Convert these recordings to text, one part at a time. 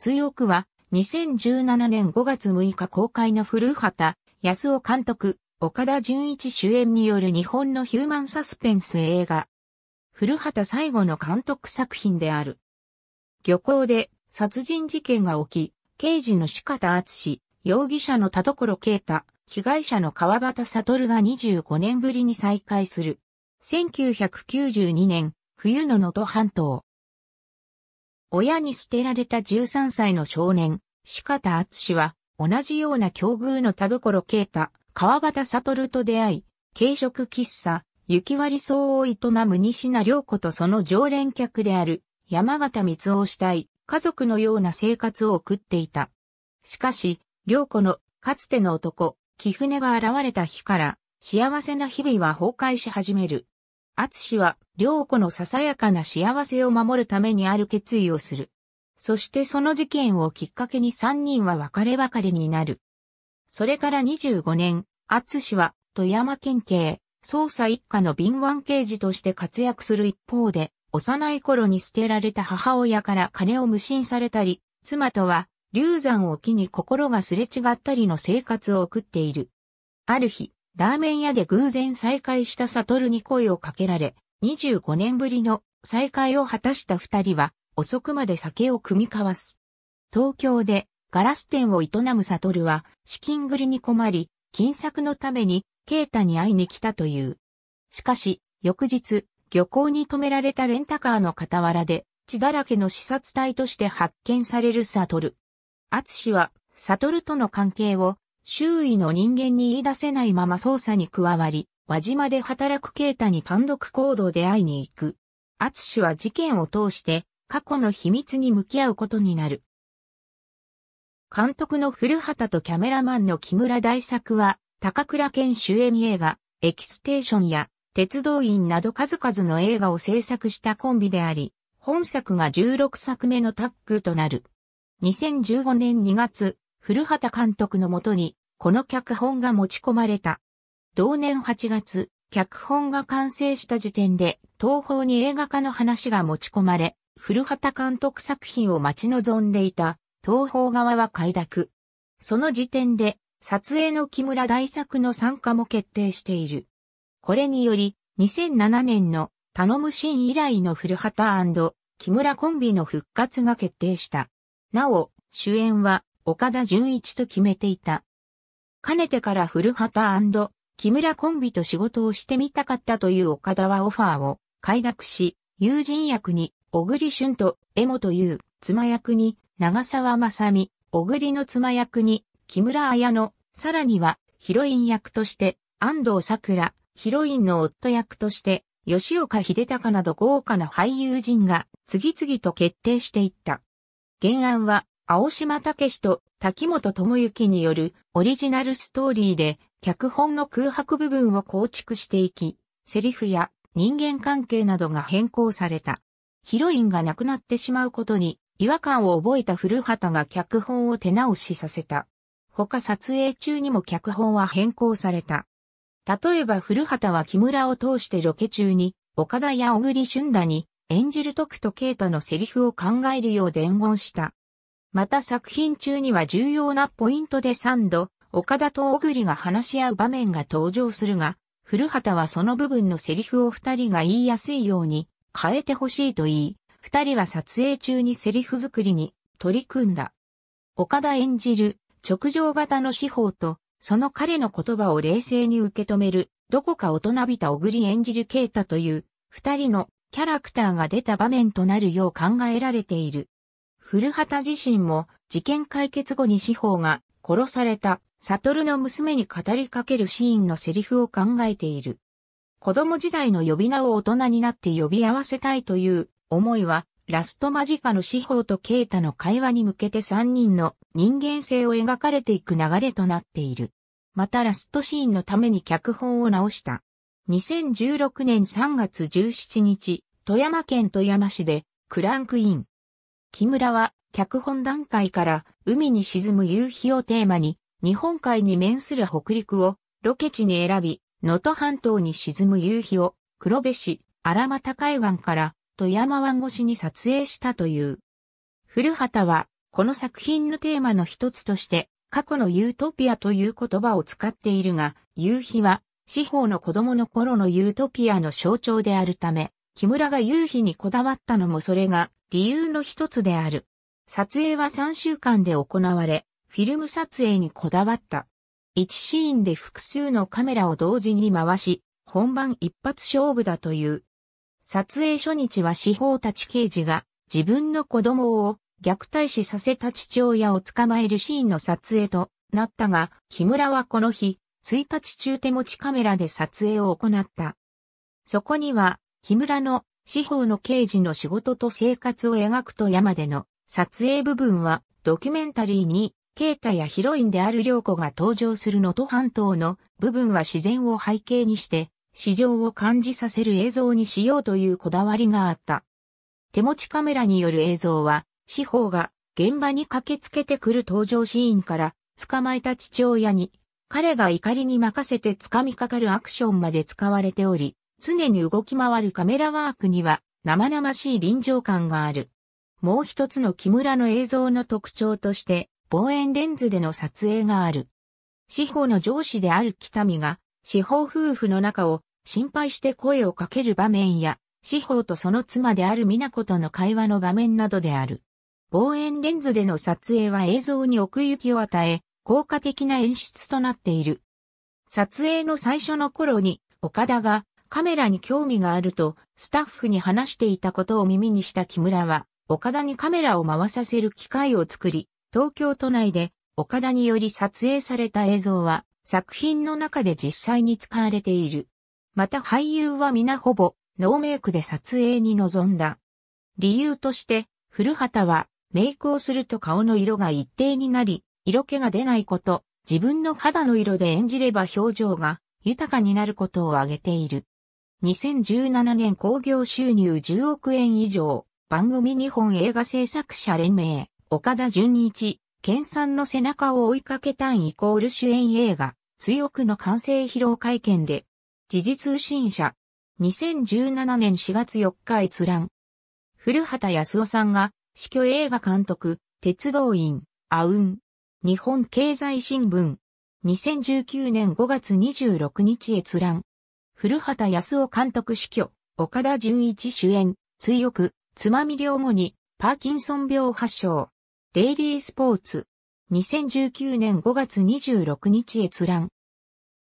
強くは、2017年5月6日公開の古畑、安尾監督、岡田純一主演による日本のヒューマンサスペンス映画。古畑最後の監督作品である。漁港で殺人事件が起き、刑事の四方厚容疑者の田所啓太、被害者の川端悟が25年ぶりに再会する。1992年、冬の能登半島。親に捨てられた13歳の少年、四方厚は、同じような境遇の田所啓太、川端悟と出会い、軽食喫茶、雪割り草を営む西名良子とその常連客である、山形光雄主体、家族のような生活を送っていた。しかし、良子の、かつての男、木船が現れた日から、幸せな日々は崩壊し始める。厚は、両子のささやかな幸せを守るためにある決意をする。そしてその事件をきっかけに三人は別れ別れになる。それから25年、厚は、富山県警、捜査一課の敏腕刑事として活躍する一方で、幼い頃に捨てられた母親から金を無心されたり、妻とは、流産を機に心がすれ違ったりの生活を送っている。ある日、ラーメン屋で偶然再会した悟に声をかけられ、25年ぶりの再会を果たした二人は、遅くまで酒を組み交わす。東京でガラス店を営む悟は、資金繰りに困り、金策のために、ケータに会いに来たという。しかし、翌日、漁港に止められたレンタカーの傍らで、血だらけの視察隊として発見される悟。アツシは、悟との関係を周囲の人間に言い出せないまま捜査に加わり、輪島で働く啓太に単独行動で会いに行く。厚氏は事件を通して過去の秘密に向き合うことになる。監督の古畑とキャメラマンの木村大作は、高倉健主演映画、エキステーションや、鉄道員など数々の映画を制作したコンビであり、本作が16作目のタッグとなる。2015年2月、古畑監督のもとに、この脚本が持ち込まれた。同年8月、脚本が完成した時点で、東方に映画化の話が持ち込まれ、古畑監督作品を待ち望んでいた、東方側は快諾。その時点で、撮影の木村大作の参加も決定している。これにより、2007年の頼むシーン以来の古畑木村コンビの復活が決定した。なお、主演は岡田純一と決めていた。かねてから古畑木村コンビと仕事をしてみたかったという岡田はオファーを快諾し、友人役に小栗旬とエモという妻役に長澤まさみ、小栗の妻役に木村彩乃、さらにはヒロイン役として安藤桜、ヒロインの夫役として吉岡秀隆など豪華な俳優陣が次々と決定していった。原案は青島武と滝本智之によるオリジナルストーリーで脚本の空白部分を構築していき、セリフや人間関係などが変更された。ヒロインが亡くなってしまうことに違和感を覚えた古畑が脚本を手直しさせた。他撮影中にも脚本は変更された。例えば古畑は木村を通してロケ中に、岡田や小栗旬らに、演じる徳と啓太のセリフを考えるよう伝言した。また作品中には重要なポイントで3度、岡田と小栗が話し合う場面が登場するが、古畑はその部分のセリフを二人が言いやすいように変えてほしいと言い、二人は撮影中にセリフ作りに取り組んだ。岡田演じる直情型の司法と、その彼の言葉を冷静に受け止める、どこか大人びた小栗演じる啓太という、二人のキャラクターが出た場面となるよう考えられている。古畑自身も事件解決後に司法が殺された悟の娘に語りかけるシーンのセリフを考えている。子供時代の呼び名を大人になって呼び合わせたいという思いはラスト間近の司法と啓太の会話に向けて3人の人間性を描かれていく流れとなっている。またラストシーンのために脚本を直した。2016年3月17日、富山県富山市でクランクイン。木村は脚本段階から海に沈む夕日をテーマに日本海に面する北陸をロケ地に選び、能登半島に沈む夕日を黒部市荒俣海岸から富山湾越しに撮影したという。古畑はこの作品のテーマの一つとして過去のユートピアという言葉を使っているが、夕日は司法の子供の頃のユートピアの象徴であるため、木村が夕日にこだわったのもそれが理由の一つである。撮影は3週間で行われ、フィルム撮影にこだわった。1シーンで複数のカメラを同時に回し、本番一発勝負だという。撮影初日は司法たち刑事が自分の子供を虐待死させた父親を捕まえるシーンの撮影となったが、木村はこの日、1日中手持ちカメラで撮影を行った。そこには木村の司法の刑事の仕事と生活を描くと山での撮影部分はドキュメンタリーに、ケータやヒロインである良子が登場するのと半島の部分は自然を背景にして、市場を感じさせる映像にしようというこだわりがあった。手持ちカメラによる映像は、司法が現場に駆けつけてくる登場シーンから、捕まえた父親に、彼が怒りに任せて掴みかかるアクションまで使われており、常に動き回るカメラワークには生々しい臨場感がある。もう一つの木村の映像の特徴として、望遠レンズでの撮影がある。司法の上司である北見が、司法夫婦の中を心配して声をかける場面や、司法とその妻である美奈子との会話の場面などである。望遠レンズでの撮影は映像に奥行きを与え、効果的な演出となっている。撮影の最初の頃に、岡田がカメラに興味があると、スタッフに話していたことを耳にした木村は、岡田にカメラを回させる機会を作り、東京都内で岡田により撮影された映像は作品の中で実際に使われている。また俳優は皆ほぼノーメイクで撮影に臨んだ。理由として古畑はメイクをすると顔の色が一定になり、色気が出ないこと、自分の肌の色で演じれば表情が豊かになることを挙げている。2017年興行収入10億円以上、番組日本映画制作者連盟、岡田純一、健さんの背中を追いかけたんイコール主演映画、強くの完成披露会見で、時事通信社、2017年4月4日閲覧。古畑康夫さんが、死去映画監督、鉄道員、アウン。日本経済新聞。2019年5月26日閲覧。古畑康夫監督死去、岡田純一主演、追憶、つまみ量後に、パーキンソン病発症。デイリースポーツ。2019年5月26日閲覧。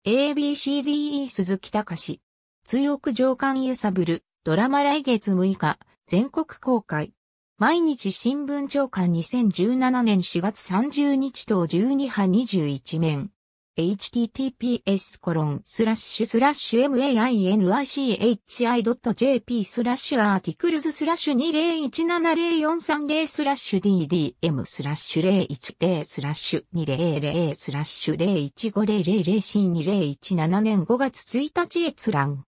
ABCDE 鈴木隆。追憶上官ゆさぶる、ドラマ来月6日、全国公開。毎日新聞長官2017年4月30日と12波21面。https コロンスラッシュスラッシュ mainichi.jp スラッシュアーティクルズスラッシュ2017040スラッシュ ddm スラッシュ010スラッシュ200スラッシュ015000 C2017 年5月1日閲覧。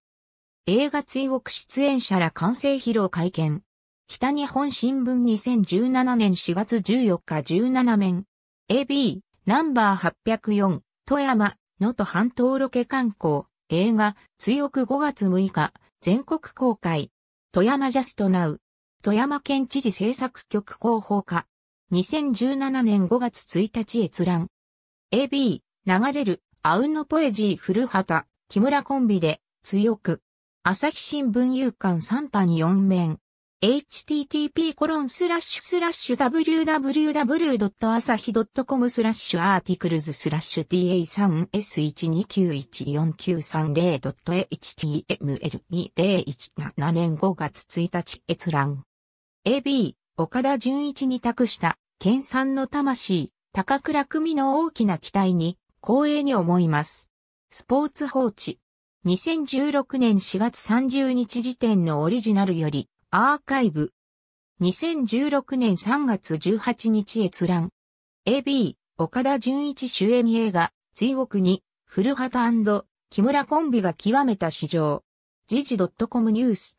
映画追憶出演者ら完成披露会見。北日本新聞2017年4月14日17面。AB ナンバー804。富山、能登半島ロケ観光、映画、追憶5月6日、全国公開。富山ジャストナウ。富山県知事政策局広報課。2017年5月1日閲覧。AB、流れる、アウンのポエジー古畑、木村コンビで、強く。朝日新聞夕刊3波に4面。http://www.asahi.com スラッシュアーティクルズスラッシュ da3s1291493.html2017 年5月1日閲覧。AB、岡田純一に託した、研鑽の魂、高倉組の大きな期待に、光栄に思います。スポーツ放置。2016年4月30日時点のオリジナルより、アーカイブ。2016年3月18日閲覧。AB、岡田純一主演映画、追憶に、古畑木村コンビが極めた史上。時事 .com ニュース。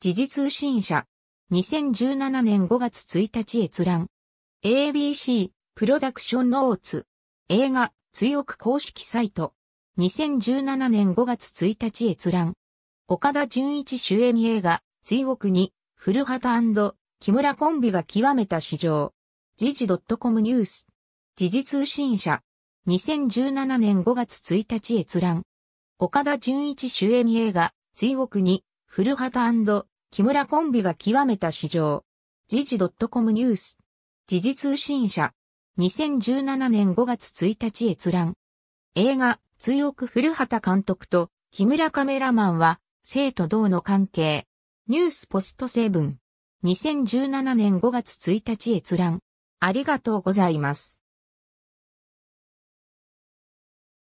時事通信社。2017年5月1日閲覧。ABC、プロダクションノーツ。映画、追憶公式サイト。2017年5月1日閲覧。岡田純一主演映画、水憶に、古畑木村コンビが極めた市場。時事 .com ニュース。時事通信社。2017年5月1日閲覧。岡田純一主演映画、水憶に、古畑木村コンビが極めた市場。時事 .com ニュース。時事通信社。2017年5月1日閲覧。映画、追憶古畑監督と木村カメラマンは、生と同の関係。ニュースポストセブン。2017年5月1日閲覧。ありがとうございます。